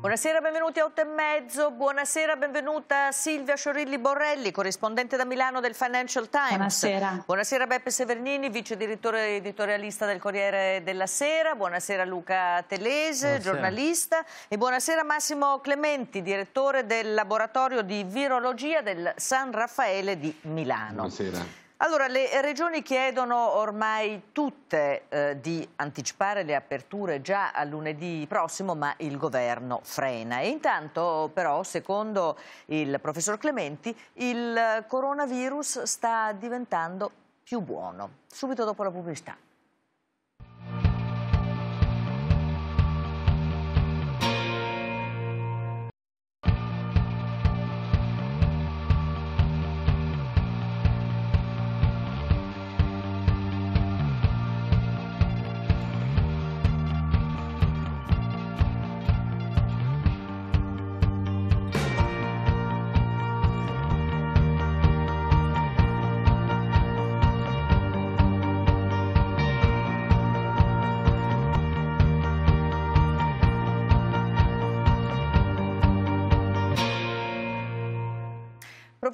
Buonasera, benvenuti a 8 e mezzo. Buonasera, benvenuta Silvia Sciorilli Borrelli, corrispondente da Milano del Financial Times. Buonasera. Buonasera Beppe Severnini, vice direttore editorialista del Corriere della Sera. Buonasera Luca Telese, buonasera. giornalista. E buonasera Massimo Clementi, direttore del laboratorio di virologia del San Raffaele di Milano. Buonasera. Allora, le regioni chiedono ormai tutte eh, di anticipare le aperture già a lunedì prossimo, ma il governo frena. E intanto, però, secondo il professor Clementi, il coronavirus sta diventando più buono. Subito dopo la pubblicità.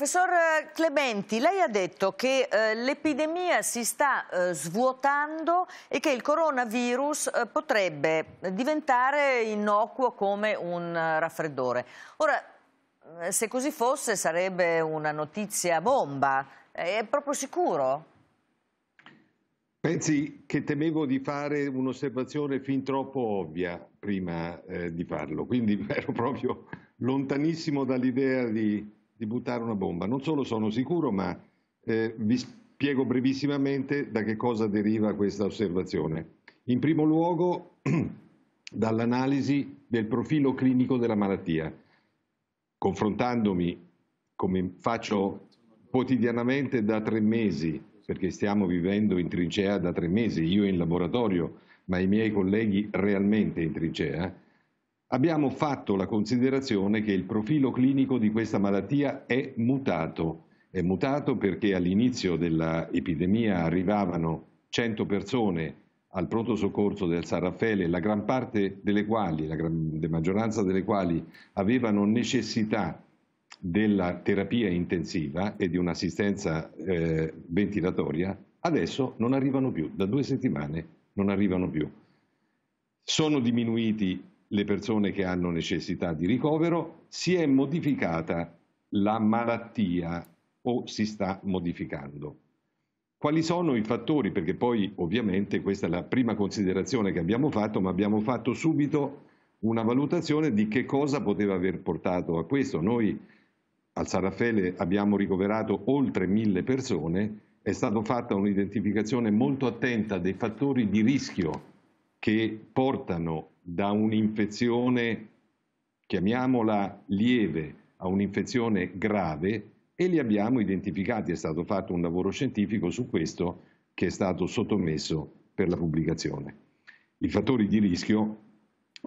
Professor eh, Clementi, lei ha detto che eh, l'epidemia si sta eh, svuotando e che il coronavirus eh, potrebbe diventare innocuo come un eh, raffreddore. Ora, eh, se così fosse sarebbe una notizia bomba, è proprio sicuro? Pensi che temevo di fare un'osservazione fin troppo ovvia prima eh, di farlo, quindi ero proprio lontanissimo dall'idea di di buttare una bomba. Non solo sono sicuro, ma eh, vi spiego brevissimamente da che cosa deriva questa osservazione. In primo luogo dall'analisi del profilo clinico della malattia, confrontandomi come faccio quotidianamente da tre mesi, perché stiamo vivendo in trincea da tre mesi, io in laboratorio, ma i miei colleghi realmente in trincea, abbiamo fatto la considerazione che il profilo clinico di questa malattia è mutato. È mutato perché all'inizio dell'epidemia arrivavano 100 persone al pronto soccorso del San Raffaele, la gran parte delle quali, la grande maggioranza delle quali avevano necessità della terapia intensiva e di un'assistenza eh, ventilatoria, adesso non arrivano più, da due settimane non arrivano più. Sono diminuiti le persone che hanno necessità di ricovero, si è modificata la malattia o si sta modificando. Quali sono i fattori? Perché poi ovviamente questa è la prima considerazione che abbiamo fatto, ma abbiamo fatto subito una valutazione di che cosa poteva aver portato a questo. Noi al San Raffaele abbiamo ricoverato oltre mille persone, è stata fatta un'identificazione molto attenta dei fattori di rischio che portano da un'infezione, chiamiamola lieve, a un'infezione grave e li abbiamo identificati, è stato fatto un lavoro scientifico su questo che è stato sottomesso per la pubblicazione. I fattori di rischio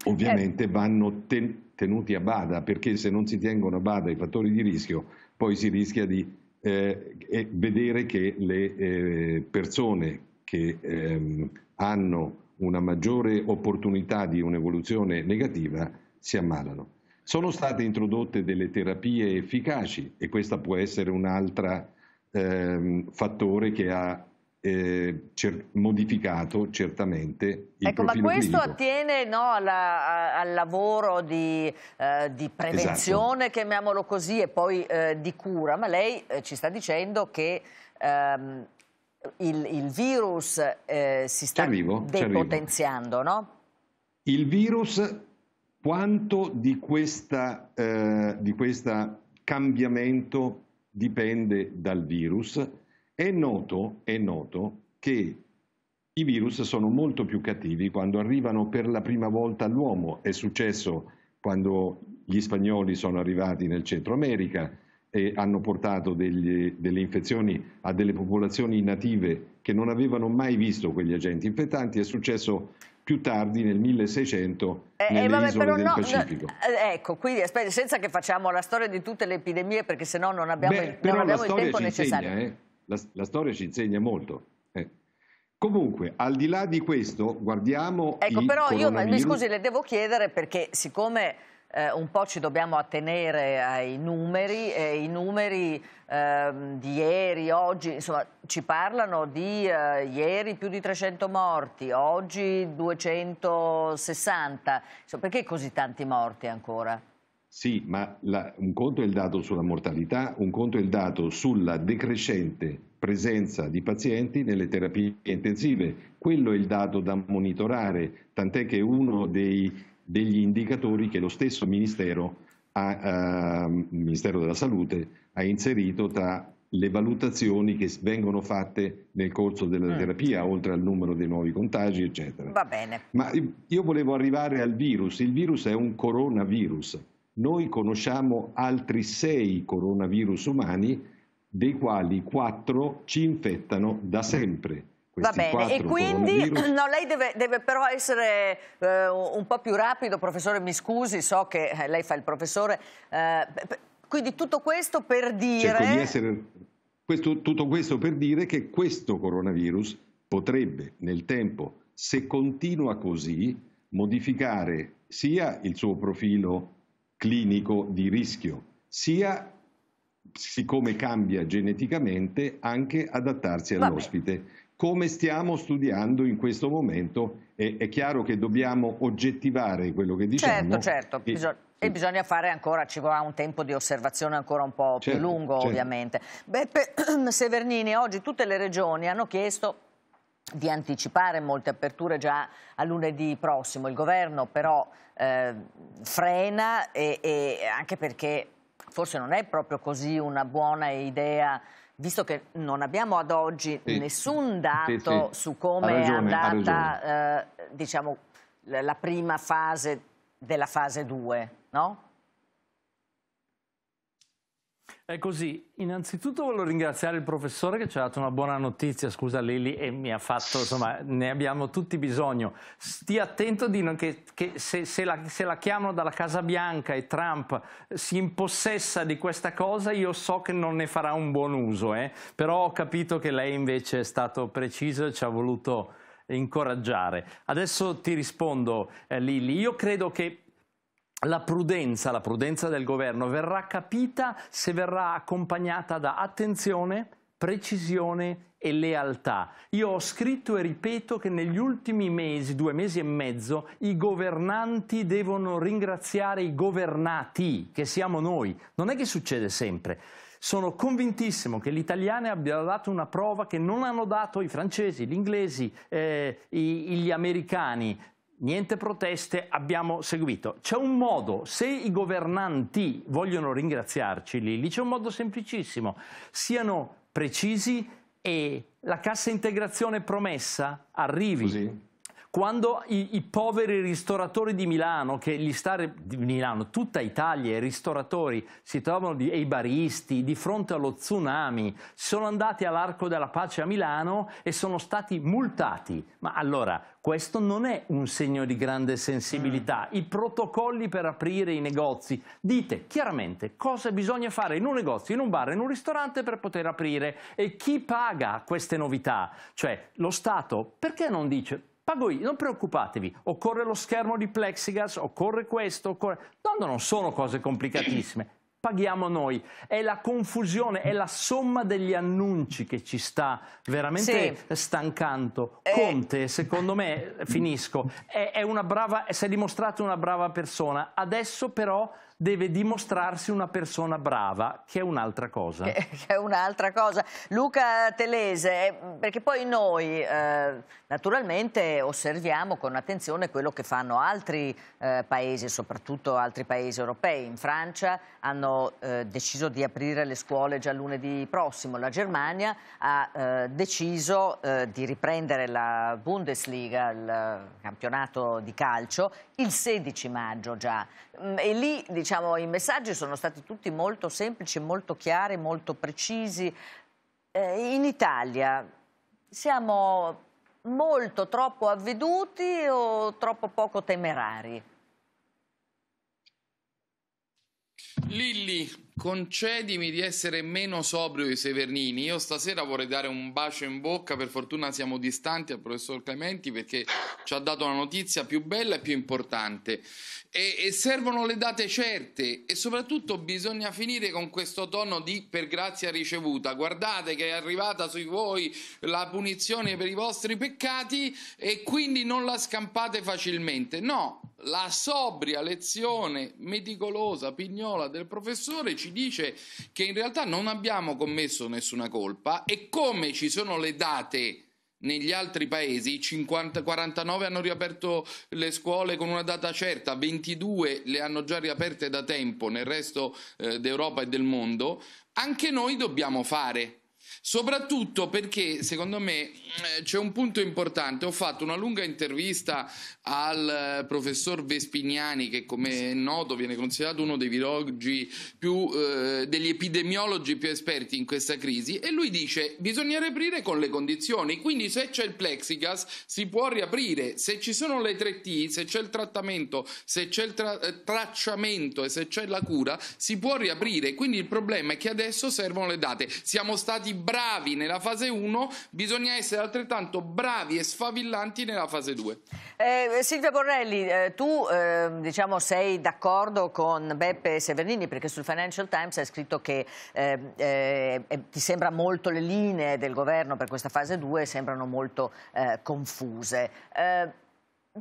ovviamente eh. vanno tenuti a bada perché se non si tengono a bada i fattori di rischio poi si rischia di eh, eh vedere che le eh, persone che ehm, hanno una maggiore opportunità di un'evoluzione negativa, si ammalano. Sono state introdotte delle terapie efficaci e questo può essere un altro eh, fattore che ha eh, cer- modificato certamente il ecco, ma questo clinico. attiene no, alla, al lavoro di, eh, di prevenzione, esatto. chiamiamolo così, e poi eh, di cura, ma lei eh, ci sta dicendo che ehm, il, il virus eh, si sta arrivo, depotenziando, no? Il virus, quanto di, questa, eh, di questo cambiamento dipende dal virus? È noto, è noto che i virus sono molto più cattivi quando arrivano per la prima volta all'uomo. È successo quando gli spagnoli sono arrivati nel Centro America, e hanno portato degli, delle infezioni a delle popolazioni native che non avevano mai visto quegli agenti infettanti, è successo più tardi nel 1600 eh, eh, nelle vabbè, isole del no, Pacifico. No, eh, eh, ecco, quindi aspetta, senza che facciamo la storia di tutte le epidemie perché sennò non abbiamo, Beh, il, non abbiamo il tempo necessario. Insegna, eh? la, la, storia ci insegna molto. Comunque, al di là di questo, guardiamo Ecco, però io mi scusi, le devo chiedere perché siccome eh, un po' ci dobbiamo attenere ai numeri e i numeri eh, di ieri, oggi, insomma ci parlano di eh, ieri più di 300 morti, oggi 260, insomma, perché così tanti morti ancora? Sì, ma la, un conto è il dato sulla mortalità, un conto è il dato sulla decrescente presenza di pazienti nelle terapie intensive. Quello è il dato da monitorare, tant'è che uno dei degli indicatori che lo stesso Ministero, ha, eh, Ministero della Salute ha inserito tra le valutazioni che vengono fatte nel corso della mm. terapia, oltre al numero dei nuovi contagi, eccetera. Va bene. Ma io volevo arrivare al virus. Il virus è un coronavirus. Noi conosciamo altri sei coronavirus umani, dei quali quattro ci infettano da sempre. Va bene, e quindi no, lei deve, deve, però essere eh, un po' più rapido, professore, mi scusi, so che eh, lei fa il professore, eh, quindi tutto questo per dire... Essere, questo, tutto questo per dire che questo coronavirus potrebbe nel tempo, se continua così, modificare sia il suo profilo clinico di rischio, sia siccome cambia geneticamente, anche adattarsi all'ospite come stiamo studiando in questo momento. E, è chiaro che dobbiamo oggettivare quello che diciamo. Certo, certo. E... Bisogna... E bisogna fare ancora, ci vorrà un tempo di osservazione ancora un po' certo, più lungo certo. ovviamente. Beppe Severnini, oggi tutte le regioni hanno chiesto di anticipare molte aperture già a lunedì prossimo. Il governo però eh, frena e, e anche perché forse non è proprio così una buona idea visto che non abbiamo ad oggi sì. nessun dato sì, sì. su come ragione, è andata eh, diciamo, la prima fase della fase 2, no? È così, innanzitutto voglio ringraziare il professore che ci ha dato una buona notizia, scusa Lili, e mi ha fatto, insomma, ne abbiamo tutti bisogno. Stia attento di non, che, che se, se, la, se, la, chiamano dalla Casa Bianca e Trump si impossessa di questa cosa, io so che non ne farà un buon uso, eh? però ho capito che lei invece è stato preciso e ci ha voluto incoraggiare. Adesso ti rispondo, eh, Lili, io credo che la prudenza, la prudenza del governo verrà capita se verrà accompagnata da attenzione, precisione e lealtà. Io ho scritto e ripeto che negli ultimi mesi, due mesi e mezzo, i governanti devono ringraziare i governati, che siamo noi. Non è che succede sempre. Sono convintissimo che gli italiani abbiano dato una prova che non hanno dato i francesi, gli inglesi, eh, gli americani, niente proteste, abbiamo seguito. C'è un modo, se i governanti vogliono ringraziarci lì, c'è un modo semplicissimo, siano precisi e la cassa integrazione promessa arrivi. Così quando i, i, poveri ristoratori di Milano, che gli stare di Milano, tutta Italia, i ristoratori si trovano di, e i baristi di fronte allo tsunami, sono andati all'Arco della Pace a Milano e sono stati multati. Ma allora, questo non è un segno di grande sensibilità. Mm. I protocolli per aprire i negozi. Dite chiaramente cosa bisogna fare in un negozio, in un bar, in un ristorante per poter aprire e chi paga queste novità. Cioè lo Stato perché non dice pago io, non preoccupatevi, occorre lo schermo di Plexigas, occorre questo, occorre... No, no, non sono cose complicatissime paghiamo noi. È la confusione, è la somma degli annunci che ci sta veramente sì. stancando. Eh. Conte, secondo me, finisco, è, è una brava, si è dimostrato una brava persona. Adesso però deve dimostrarsi una persona brava, che è un'altra cosa. Che, è un'altra cosa. Luca Telese, eh, perché poi noi eh, naturalmente osserviamo con attenzione quello che fanno altri eh, paesi, soprattutto altri paesi europei. In Francia hanno eh, deciso di aprire le scuole già lunedì prossimo, la Germania ha eh, deciso eh, di riprendere la Bundesliga, il campionato di calcio, il 16 maggio già. Mm, e lì, diciamo, diciamo, i messaggi sono stati tutti molto semplici, molto chiari, molto precisi. Eh, in Italia siamo molto troppo avveduti o troppo poco temerari? Lilli, concedimi di essere meno sobrio di Severnini. Io stasera vorrei dare un bacio in bocca, per fortuna siamo distanti al professor Clementi perché ci ha dato la notizia più bella e più importante e, e servono le date certe e soprattutto bisogna finire con questo tono di per grazia ricevuta. Guardate che è arrivata su voi la punizione per i vostri peccati e quindi non la scampate facilmente. No, la sobria lezione meticolosa, pignola del professore ci dice che in realtà non abbiamo commesso nessuna colpa e come ci sono le date negli altri paesi 50, 49 hanno riaperto le scuole con una data certa, 22 le hanno già riaperte da tempo nel resto eh, d'Europa e del mondo. Anche noi dobbiamo fare, soprattutto perché secondo me eh, c'è un punto importante. Ho fatto una lunga intervista al eh, professor Vespignani, che come è noto viene considerato uno dei virologi più, eh, degli epidemiologi più esperti in questa crisi, e lui dice bisogna riaprire con le condizioni, quindi se c'è il plexigas, si può riaprire, se ci sono le 3T, se c'è il trattamento, se c'è il tra- eh, tracciamento e se c'è la cura, si può riaprire. Quindi il problema è che adesso servono le date. Siamo stati bravi nella fase 1, bisogna essere altrettanto bravi e sfavillanti nella fase 2. Eh, Silvia Borrelli, eh, tu eh, diciamo, sei d'accordo con Beppe Severini perché sul Financial Times hai scritto che ehm, eh, eh, ti sembra molto le linee del governo per questa fase 2 sembrano molto eh, confuse.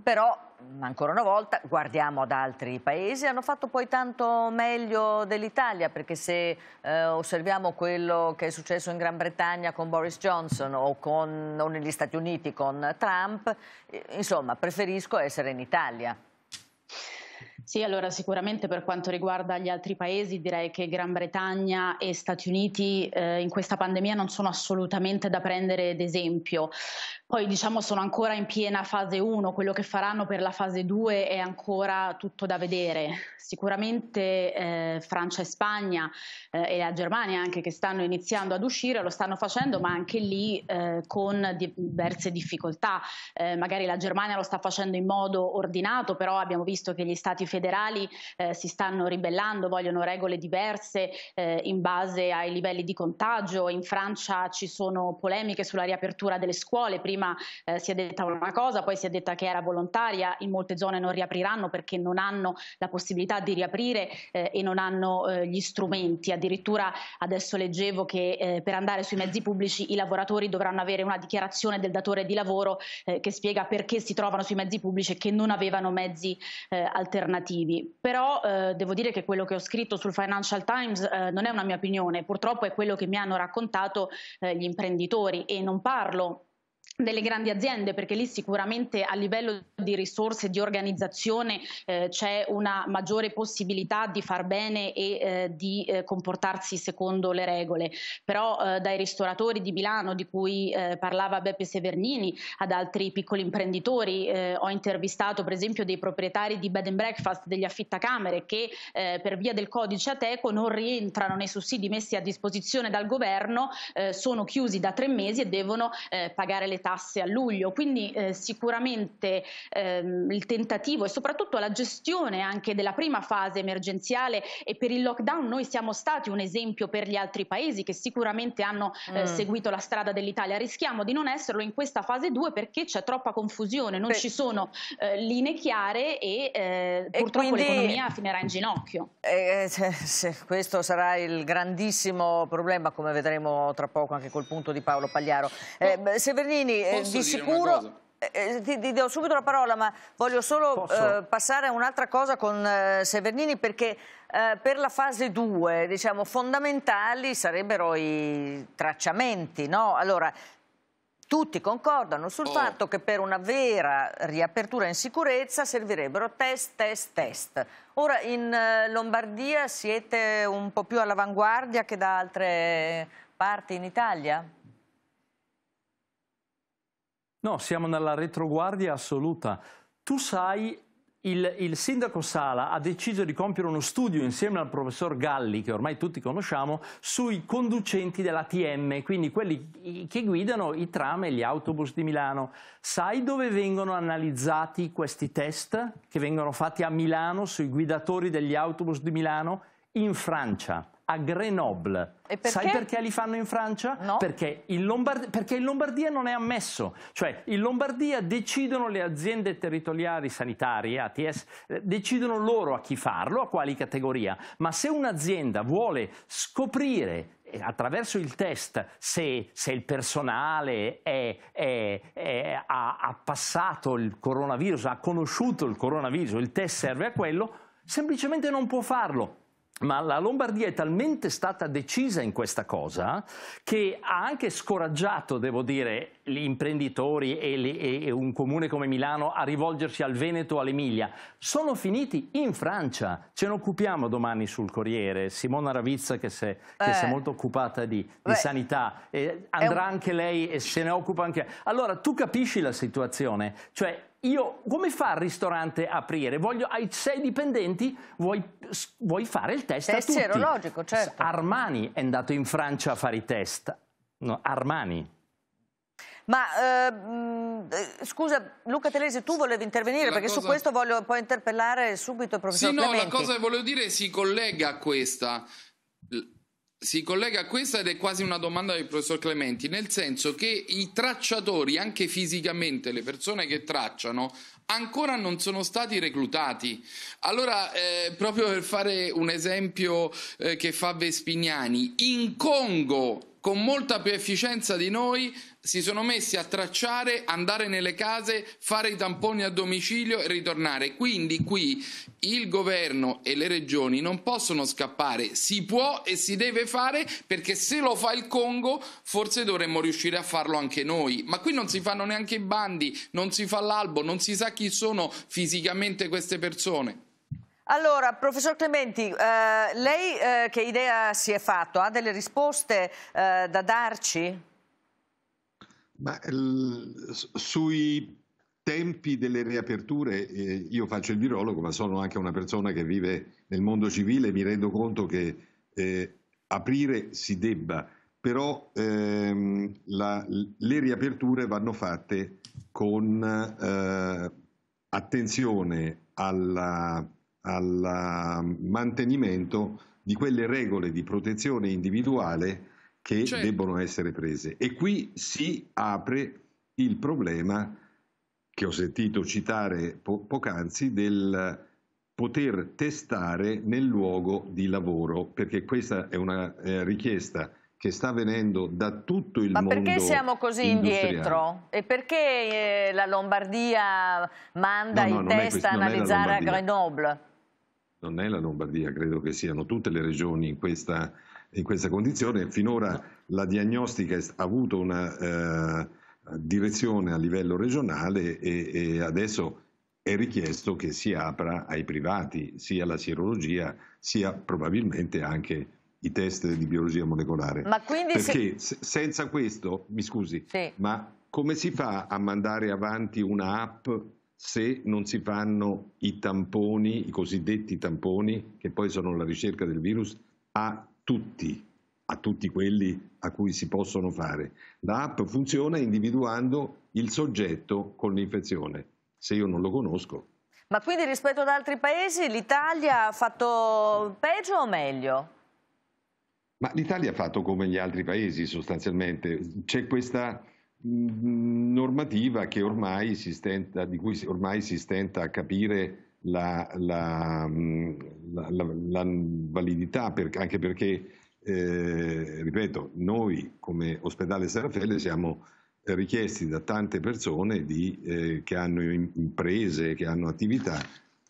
Però, ancora una volta, guardiamo ad altri paesi, hanno fatto poi tanto meglio dell'Italia, perché se eh, osserviamo quello che è successo in Gran Bretagna con Boris Johnson o, con, o negli Stati Uniti con Trump, eh, insomma, preferisco essere in Italia. Sì, allora sicuramente per quanto riguarda gli altri paesi direi che Gran Bretagna e Stati Uniti eh, in questa pandemia non sono assolutamente da prendere d'esempio. Poi diciamo sono ancora in piena fase 1, quello che faranno per la fase 2 è ancora tutto da vedere. Sicuramente eh, Francia e Spagna eh, e la Germania anche che stanno iniziando ad uscire lo stanno facendo ma anche lì eh, con diverse difficoltà. Eh, magari la Germania lo sta facendo in modo ordinato però abbiamo visto che gli stati federali eh, si stanno ribellando, vogliono regole diverse eh, in base ai livelli di contagio, in Francia ci sono polemiche sulla riapertura delle scuole, prima eh, si è detta una cosa, poi si è detta che era volontaria, in molte zone non riapriranno perché non hanno la possibilità di riaprire eh, e non hanno eh, gli strumenti, addirittura adesso leggevo che eh, per andare sui mezzi pubblici i lavoratori dovranno avere una dichiarazione del datore di lavoro che spiega perché si trovano sui mezzi pubblici e che non avevano mezzi alternativi alternativi, però eh, devo dire che quello che ho scritto sul Financial Times eh, non è una mia opinione, purtroppo è quello che mi hanno raccontato eh, gli imprenditori e non parlo delle grandi aziende perché lì sicuramente a livello di risorse di organizzazione eh, c'è una maggiore possibilità di far bene e eh, di eh, comportarsi secondo le regole però eh, dai ristoratori di Milano di cui eh, parlava Beppe Severnini ad altri piccoli imprenditori eh, ho intervistato per esempio dei proprietari di bed and breakfast degli affittacamere che per via del codice Ateco non rientrano nei sussidi messi a disposizione dal governo sono chiusi da tre mesi e devono pagare le tasse tasse a luglio, quindi eh, sicuramente ehm, il tentativo e soprattutto la gestione anche della prima fase emergenziale e per il lockdown noi siamo stati un esempio per gli altri paesi che sicuramente hanno eh, mm. seguito la strada dell'Italia, rischiamo di non esserlo in questa fase 2 perché c'è troppa confusione, non Beh. ci sono eh, linee chiare e, eh, e purtroppo quindi... l'economia finirà in ginocchio. Eh, eh, questo sarà il grandissimo problema come vedremo tra poco anche col punto di Paolo Pagliaro. Severini quindi eh, di sicuro... Eh, eh, ti, ti, do subito la parola, ma voglio solo eh, passare a un'altra cosa con eh, Severnini perché eh, per la fase 2, diciamo, fondamentali sarebbero i tracciamenti, no? Allora, tutti concordano sul oh. fatto che per una vera riapertura in sicurezza servirebbero test, test, test. Ora in Lombardia siete un po' più all'avanguardia che da altre parti in Italia? No, siamo nella retroguardia assoluta. Tu sai, il, il, sindaco Sala ha deciso di compiere uno studio insieme al professor Galli, che ormai tutti conosciamo, sui conducenti dell'ATM, quindi quelli che guidano i tram e gli autobus di Milano. Sai dove vengono analizzati questi test che vengono fatti a Milano sui guidatori degli autobus di Milano? In Francia a Grenoble. Perché? Sai perché li fanno in Francia? No. Perché, in Lombard perché in Lombardia non è ammesso. Cioè, in Lombardia decidono le aziende territoriali sanitarie, ATS, eh, decidono loro a chi farlo, a quali categoria. Ma se un'azienda vuole scoprire eh, attraverso il test se, se il personale è, è, è, ha, ha passato il coronavirus, ha conosciuto il coronavirus, il test serve a quello, semplicemente non può farlo ma la Lombardia è talmente stata decisa in questa cosa che ha anche scoraggiato, devo dire, gli imprenditori e, le, e un comune come Milano a rivolgersi al Veneto o all'Emilia. Sono finiti in Francia. Ce ne occupiamo domani sul Corriere. Simona Ravizza, che si è, eh. molto occupata di, di Beh, sanità, eh, andrà un... anche lei e se ne occupa anche. Allora, tu capisci la situazione? Cioè, io come fa il ristorante a aprire? Voglio, hai sei dipendenti, vuoi, vuoi fare il test test serologico, certo. Armani è andato in Francia a fare i test. No, Armani. Ma ehm, eh, scusa Luca Telesi, tu volevi intervenire la perché cosa... su questo voglio poi interpellare subito il professor Sì, no, Clementi. la cosa che volevo dire si collega a questa si collega a questa ed è quasi una domanda del professor Clementi, nel senso che i tracciatori, anche fisicamente, le persone che tracciano, ancora non sono stati reclutati. Allora, eh, proprio per fare un esempio eh, che fa Vespignani, in Congo con molta più efficienza di noi si sono messi a tracciare, andare nelle case, fare i tamponi a domicilio e ritornare. Quindi qui il governo e le regioni non possono scappare, si può e si deve fare perché se lo fa il Congo forse dovremmo riuscire a farlo anche noi. Ma qui non si fanno neanche i bandi, non si fa l'albo, non si sa chi sono fisicamente queste persone? Allora, professor Clementi, eh, lei eh, che idea si è fatto? Ha delle risposte eh, da darci? Ma, sui tempi delle riaperture, eh, io faccio il virologo, ma sono anche una persona che vive nel mondo civile, mi rendo conto che eh, aprire si debba, però ehm, la, le riaperture vanno fatte con eh, attenzione al um, mantenimento di quelle regole di protezione individuale che certo. debbono essere prese. E qui si apre il problema che ho sentito citare po- poc'anzi del poter testare nel luogo di lavoro, perché questa è una eh, richiesta che sta avvenendo da tutto il Ma mondo. Ma perché siamo così indietro? E perché eh, la Lombardia manda no, no, in testa a analizzare a Grenoble? Non è la Lombardia, credo che siano tutte le regioni in questa, in questa condizione. Finora la diagnostica ha avuto una eh, direzione a livello regionale e, e adesso è richiesto che si apra ai privati sia la sierologia sia probabilmente anche i test di biologia molecolare. Ma quindi Perché se... senza questo, mi scusi, sì. ma come si fa a mandare avanti una app se non si fanno i tamponi, i cosiddetti tamponi, che poi sono la ricerca del virus, a tutti, a tutti quelli a cui si possono fare. L'app funziona individuando il soggetto con l'infezione. Se io non lo conosco. Ma quindi rispetto ad altri paesi l'Italia ha fatto peggio o meglio? Ma l'Italia ha fatto come gli altri paesi sostanzialmente, c'è questa mm, normativa stenta, di cui ormai si stenta a capire la, mm, la, la, la validità, per, anche perché, eh, ripeto, noi come ospedale Serafelle siamo richiesti da tante persone di, eh, che hanno imprese, che hanno attività,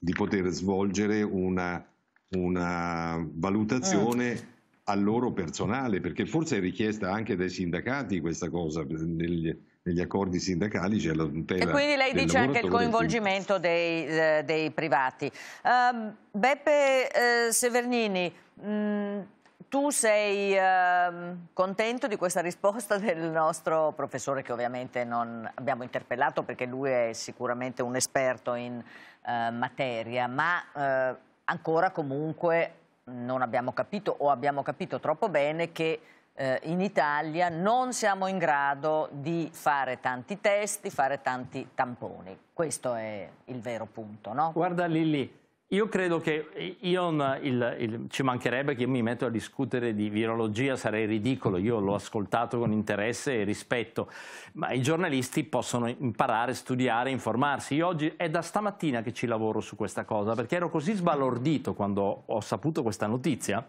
di poter svolgere una, una ah, valutazione. Ah al loro personale, perché forse è richiesta anche dai sindacati questa cosa, negli, negli accordi sindacali c'è la tutela. E quindi lei dice anche il coinvolgimento dei, eh, dei privati. Uh, Beppe eh, Severnini, mh, mm, tu sei eh, contento di questa risposta del nostro professore che ovviamente non abbiamo interpellato perché lui è sicuramente un esperto in eh, materia, ma eh, ancora comunque non abbiamo capito o abbiamo capito troppo bene che eh, in Italia non siamo in grado di fare tanti test, di fare tanti tamponi. Questo è il vero punto, no? Guarda Lilli, io credo che eh, io, il, il, ci mancherebbe che io mi metto a discutere di virologia, sarei ridicolo, io l'ho ascoltato con interesse e rispetto, ma i giornalisti possono imparare, studiare, informarsi. Io oggi è da stamattina che ci lavoro su questa cosa, perché ero così sbalordito quando ho saputo questa notizia,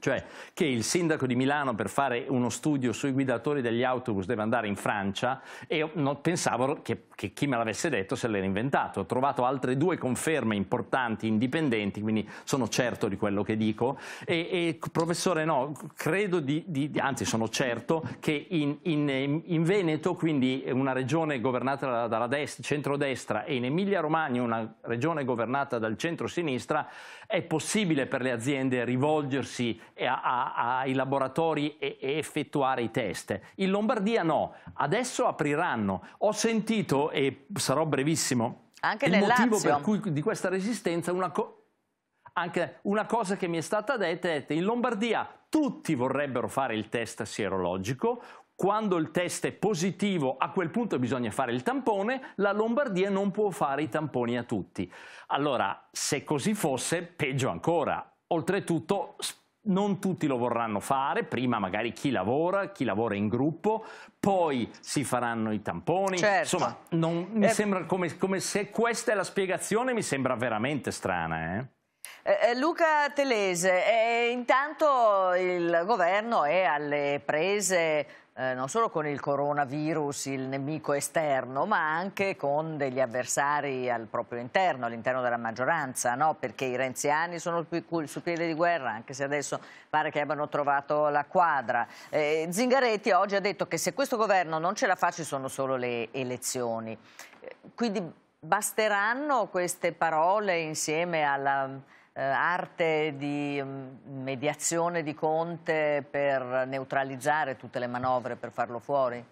cioè che il sindaco di Milano per fare uno studio sui guidatori degli autobus deve andare in Francia e pensavo che, che, chi me l'avesse detto se l'era inventato. Ho trovato altre due conferme importanti, indipendenti, quindi sono certo di quello che dico. E, e professore, no, credo di, di, anzi sono certo che in, in, in Veneto, quindi una regione governata dalla, dalla destra, centrodestra, e in Emilia-Romagna, una regione governata dal centro-sinistra, è possibile per le aziende rivolgersi ai laboratori e, e effettuare i test. In Lombardia no, adesso apriranno. Ho sentito, e sarò brevissimo, anche il motivo Lazio. per cui di questa resistenza una anche una cosa che mi è stata detta è che in Lombardia tutti vorrebbero fare il test sierologico, quando il test è positivo a quel punto bisogna fare il tampone, la Lombardia non può fare i tamponi a tutti. Allora, se così fosse, peggio ancora. Oltretutto, non tutti lo vorranno fare, prima magari chi lavora, chi lavora in gruppo, poi si faranno i tamponi, certo. insomma non, mi eh, sembra come, come, se questa è la spiegazione, mi sembra veramente strana. Eh? eh, eh Luca Telese, eh, intanto il governo è alle prese eh, non solo con il coronavirus, il nemico esterno, ma anche con degli avversari al proprio interno, all'interno della maggioranza, no? perché i renziani sono sul piede di guerra, anche se adesso pare che abbiano trovato la quadra. Eh, Zingaretti oggi ha detto che se questo governo non ce la fa ci sono solo le elezioni. Eh, quindi basteranno queste parole insieme alla eh, arte di mm, mediazione di Conte per neutralizzare tutte le manovre, per farlo fuori?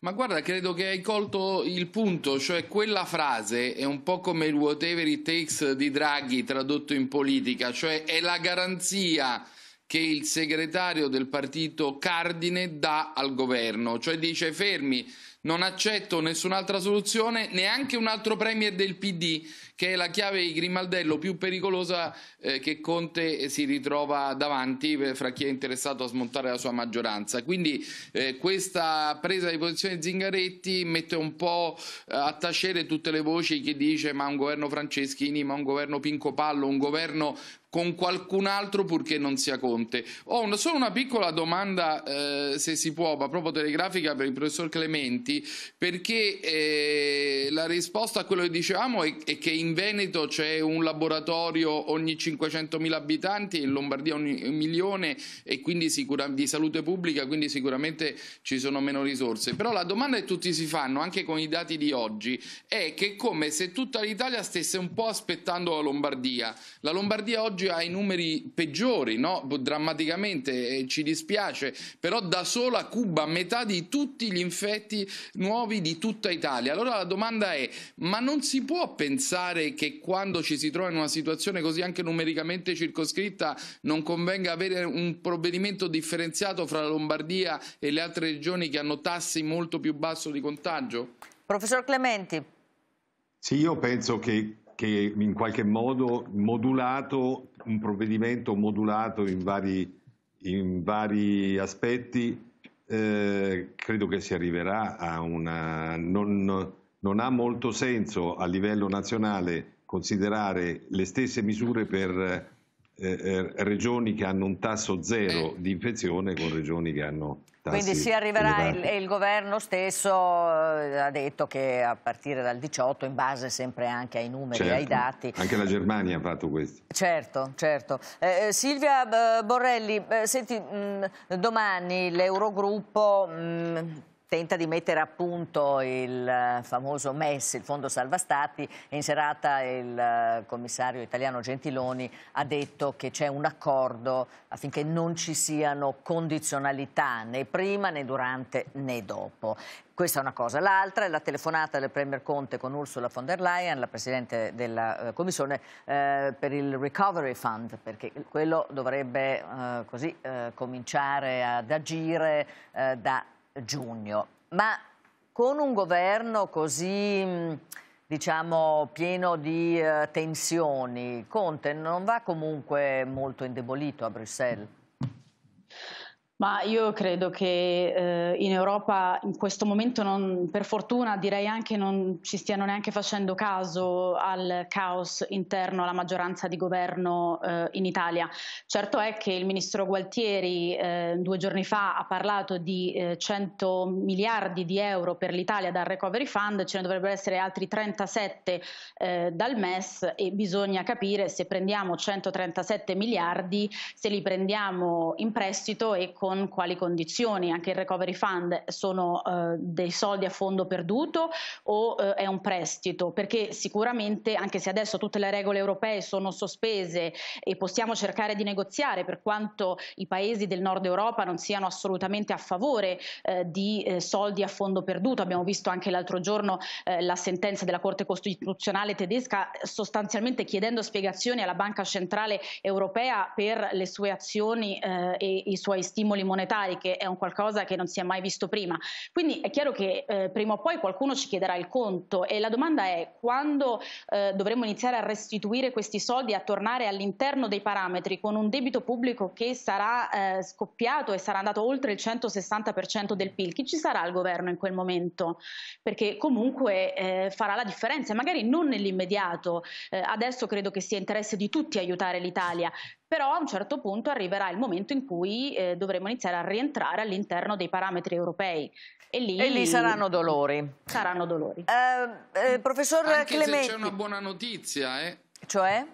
Ma guarda, credo che hai colto il punto, cioè quella frase è un po' come il whatever it takes di Draghi tradotto in politica, cioè è la garanzia che il segretario del partito Cardine dà al governo, cioè dice fermi, non accetto nessun'altra soluzione, neanche un altro premier del PD, che è la chiave di Grimaldello più pericolosa eh, che Conte si ritrova davanti eh, fra chi è interessato a smontare la sua maggioranza. Quindi eh, questa presa di posizione di Zingaretti mette un po' eh, a tacere tutte le voci chi dice ma un governo Franceschini, ma un governo Pinco Pallo, un governo con qualcun altro purché non sia Conte. Ho una, solo una piccola domanda, eh, se si può, ma proprio telegrafica per il professor Clementi, perché eh, la risposta a quello che dicevamo è, è che in Veneto c'è un laboratorio ogni 500.000 abitanti, in Lombardia ogni milione e quindi sicura, di salute pubblica, quindi sicuramente ci sono meno risorse. Però la domanda che tutti si fanno, anche con i dati di oggi, è che è come se tutta l'Italia stesse un po' aspettando la Lombardia. La Lombardia oggi oggi ha i numeri peggiori, no? drammaticamente eh, ci dispiace, però da sola Cuba metà di tutti gli infetti nuovi di tutta Italia. Allora la domanda è, ma non si può pensare che quando ci si trova in una situazione così anche numericamente circoscritta non convenga avere un provvedimento differenziato fra la Lombardia e le altre regioni che hanno tassi molto più bassi di contagio? Professor Clementi. Sì, io penso che che in qualche modo modulato, un provvedimento modulato in vari, in vari aspetti, eh, credo che si arriverà a una... Non, non ha molto senso a livello nazionale considerare le stesse misure per eh, eh, regioni che hanno un tasso zero di infezione con regioni che hanno tassi Quindi si arriverà, il, il, governo stesso eh, ha detto che a partire dal 18, in base sempre anche ai numeri, certo. ai dati. Anche la Germania ha fatto questo. Certo, certo. Eh, eh Silvia Borrelli, senti, mh, mm, domani l'Eurogruppo... Mh, mm, tenta di mettere a punto il eh, famoso MES, il Fondo Salva Stati, in serata il eh, commissario italiano Gentiloni ha detto che c'è un accordo affinché non ci siano condizionalità né prima né durante né dopo. Questa è una cosa. L'altra è la telefonata del Premier Conte con Ursula von der Leyen, la Presidente della eh, Commissione, eh, per il Recovery Fund, perché quello dovrebbe eh, così eh, cominciare ad agire da giugno, ma con un governo così mm, diciamo, pieno di eh, tensioni, Conte non va comunque molto indebolito a Bruxelles? Ma io credo che eh, in Europa in questo momento, non, per fortuna, direi anche non ci stiano neanche facendo caso al caos interno alla maggioranza di governo eh, in Italia. Certo è che il ministro Gualtieri eh, due giorni fa ha parlato di 100 eh, miliardi di euro per l'Italia dal Recovery Fund, ce ne dovrebbero essere altri 37 eh, dal MES e bisogna capire se prendiamo 137 miliardi, se li prendiamo in prestito e con con quali condizioni, anche il recovery fund sono eh, dei soldi a fondo perduto o eh, è un prestito, perché sicuramente anche se adesso tutte le regole europee sono sospese e possiamo cercare di negoziare per quanto i paesi del nord Europa non siano assolutamente a favore eh, di eh, soldi a fondo perduto, abbiamo visto anche l'altro giorno eh, la sentenza della Corte Costituzionale tedesca sostanzialmente chiedendo spiegazioni alla Banca Centrale Europea per le sue azioni eh, e i suoi stimoli stimoli monetari, che è un qualcosa che non si è mai visto prima. Quindi è chiaro che eh, prima o poi qualcuno ci chiederà il conto e la domanda è quando eh, dovremo iniziare a restituire questi soldi, a tornare all'interno dei parametri con un debito pubblico che sarà eh, scoppiato e sarà andato oltre il 160% del PIL, chi ci sarà al governo in quel momento? Perché comunque eh, farà la differenza, magari non nell'immediato, eh, adesso credo che sia interesse di tutti aiutare l'Italia, però a un certo punto arriverà il momento in cui eh, dovremo iniziare a rientrare all'interno dei parametri europei. E lì, e lì saranno dolori. Saranno dolori. Eh, eh, professor Anche Clementi. c'è una buona notizia, eh? Cioè?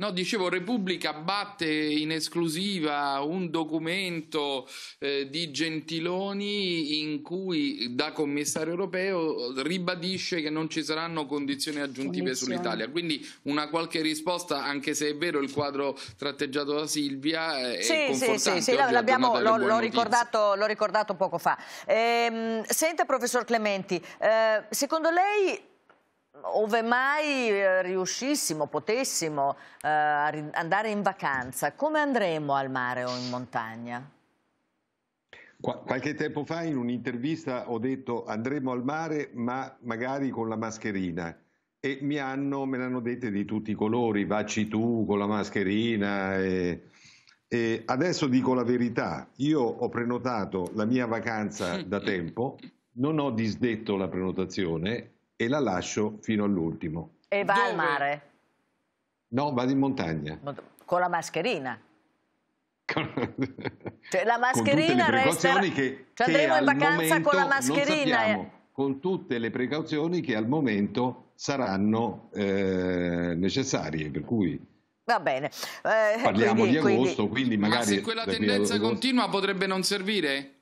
No, dicevo, Repubblica batte in esclusiva un documento eh, di Gentiloni in cui da commissario europeo ribadisce che non ci saranno condizioni aggiuntive sull'Italia. Quindi una qualche risposta, anche se è vero il quadro tratteggiato da Silvia, eh, è sì, confortante. Sì, sì, sì l'ho, ricordato, ricordato, poco fa. Ehm, senta, professor Clementi, eh, secondo lei ove mai eh, riuscissimo, potessimo eh, andare in vacanza, come andremo al mare o in montagna? Qualche tempo fa in un'intervista ho detto andremo al mare ma magari con la mascherina e mi hanno, me l'hanno dette di tutti i colori, vacci tu con la mascherina. E, e adesso dico la verità, io ho prenotato la mia vacanza da tempo, non ho disdetto la prenotazione e la lascio fino all'ultimo. E va Dove? al mare? No, vado in montagna. Con la mascherina? Cioè, la mascherina con resta... Che, cioè, che andremo in vacanza con la mascherina. Eh. Sappiamo, con tutte le precauzioni che al momento saranno eh, necessarie, per cui... Va bene. Eh, Parliamo quindi, di agosto, quindi, quindi magari... Ma se quella tendenza continua potrebbe non servire?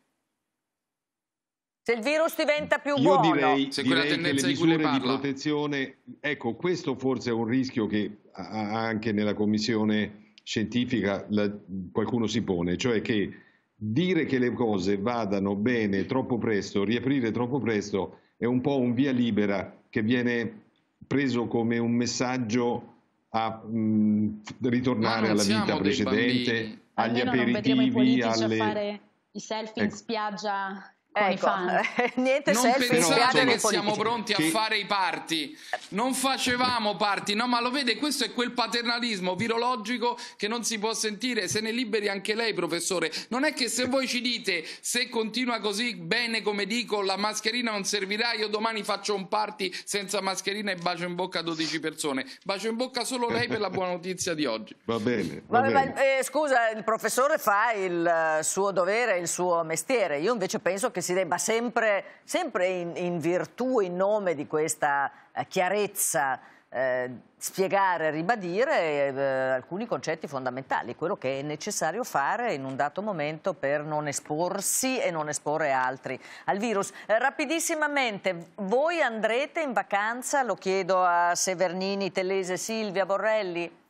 Se il virus diventa più Io buono. Direi, se quella direi tendenza di cui le misure di protezione, ecco, questo forse è un rischio che anche nella commissione scientifica la, qualcuno si pone, cioè che dire che le cose vadano bene troppo presto, riaprire troppo presto, è un po' un via libera che viene preso come un messaggio a mh, ritornare ah, alla vita precedente, agli Almeno aperitivi, alle i selfie ecco. in spiaggia ecco, eh, niente non selfie, pensate non che siamo pronti a fare i parti. Non facevamo parti, no, ma lo vede, questo è quel paternalismo virologico che non si può sentire, se ne liberi anche lei, professore. Non è che se voi ci dite se continua così bene come dico, la mascherina non servirà, io domani faccio un party senza mascherina e bacio in bocca a 12 persone. Bacio in bocca solo lei per la buona notizia di oggi. Va bene. Va va bene. Ma, eh, scusa, il professore fa il eh, suo dovere, il suo mestiere. Io invece penso che si debba sempre, sempre in, in, virtù, in nome di questa eh, chiarezza, eh, spiegare, ribadire eh, alcuni concetti fondamentali, quello che è necessario fare in un dato momento per non esporsi e non esporre altri al virus. Eh, rapidissimamente, voi andrete in vacanza? Lo chiedo a Severnini, Telese, Silvia, Borrelli.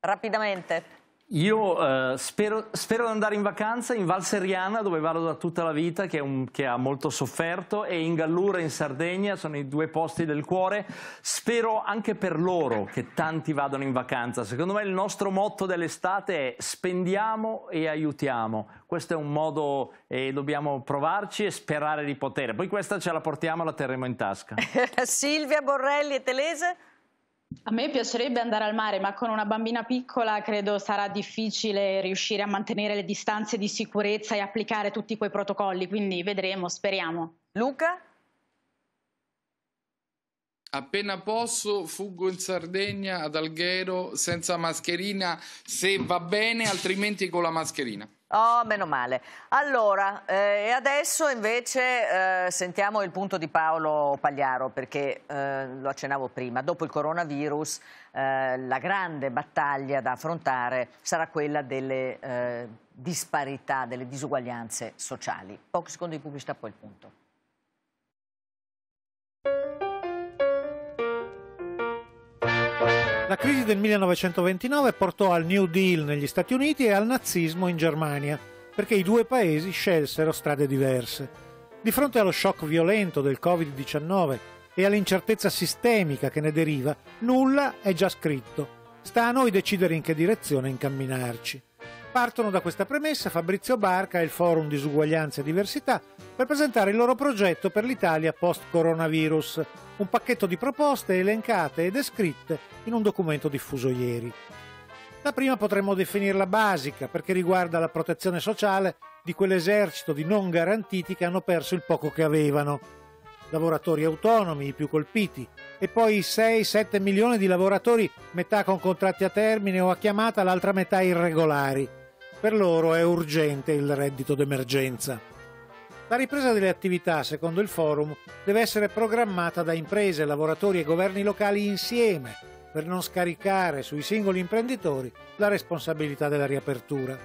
Rapidamente. Io eh, spero, spero, di andare in vacanza in Val Seriana, dove vado da tutta la vita, che, un, che, ha molto sofferto, e in Gallura, in Sardegna, sono i due posti del cuore. Spero anche per loro che tanti vadano in vacanza. Secondo me il nostro motto dell'estate è spendiamo e aiutiamo. Questo è un modo e dobbiamo provarci e sperare di potere. Poi questa ce la portiamo, la terremo in tasca. Silvia Borrelli e Telese? A me piacerebbe andare al mare, ma con una bambina piccola credo sarà difficile riuscire a mantenere le distanze di sicurezza e applicare tutti quei protocolli, quindi vedremo, speriamo. Luca? Appena posso fuggo in Sardegna ad Alghero senza mascherina, se va bene, altrimenti con la mascherina. Oh, meno male. Allora, eh, adesso invece eh, sentiamo il punto di Paolo Pagliaro, perché eh, lo accennavo prima, dopo il coronavirus eh, la grande battaglia da affrontare sarà quella delle eh, disparità, delle disuguaglianze sociali. Pochi secondi di pubblicità, poi il punto. La crisi del 1929 portò al New Deal negli Stati Uniti e al nazismo in Germania, perché i due paesi scelsero strade diverse. Di fronte allo shock violento del Covid-19 e all'incertezza sistemica che ne deriva, nulla è già scritto. Sta a noi decidere in che direzione incamminarci. Partono da questa premessa Fabrizio Barca e il Forum Disuguaglianza e Diversità per presentare il loro progetto per l'Italia post-coronavirus, un pacchetto di proposte elencate e descritte in un documento diffuso ieri. La prima potremmo definirla basica perché riguarda la protezione sociale di quell'esercito di non garantiti che hanno perso il poco che avevano, lavoratori autonomi i più colpiti, e poi 6-7 milioni di lavoratori, metà con contratti a termine o a chiamata, l'altra metà irregolari. Per loro è urgente il reddito d'emergenza. La ripresa delle attività, secondo il forum, deve essere programmata da imprese, lavoratori e governi locali insieme per non scaricare sui singoli imprenditori la responsabilità della riapertura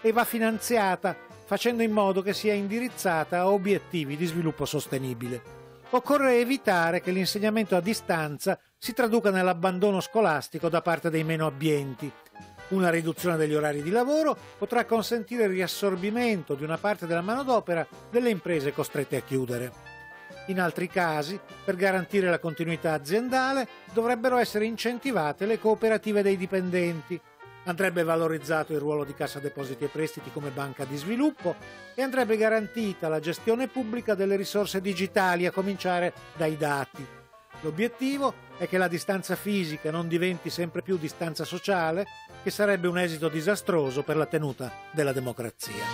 e va finanziata facendo in modo che sia indirizzata a obiettivi di sviluppo sostenibile. Occorre evitare che l'insegnamento a distanza si traduca nell'abbandono scolastico da parte dei meno abbienti una riduzione degli orari di lavoro potrà consentire il riassorbimento di una parte della manodopera delle imprese costrette a chiudere. In altri casi, per garantire la continuità aziendale, dovrebbero essere incentivate le cooperative dei dipendenti. Andrebbe valorizzato il ruolo di Cassa Depositi e Prestiti come banca di sviluppo e andrebbe garantita la gestione pubblica delle risorse digitali, a cominciare dai dati. L'obiettivo è che la distanza fisica non diventi sempre più distanza sociale che sarebbe un esito disastroso per la tenuta della democrazia.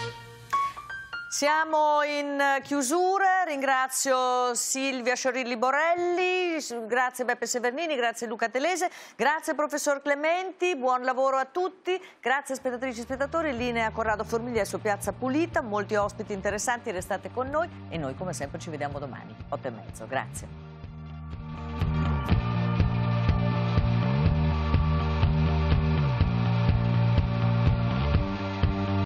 Siamo in chiusura, ringrazio Silvia Sciorilli Borelli, grazie Beppe Severnini, grazie Luca Telese, grazie professor Clementi, buon lavoro a tutti, grazie spettatrici e spettatori, linea Corrado Formiglia su Piazza Pulita, molti ospiti interessanti, restate con noi e noi come sempre ci vediamo domani, 8 e mezzo, grazie.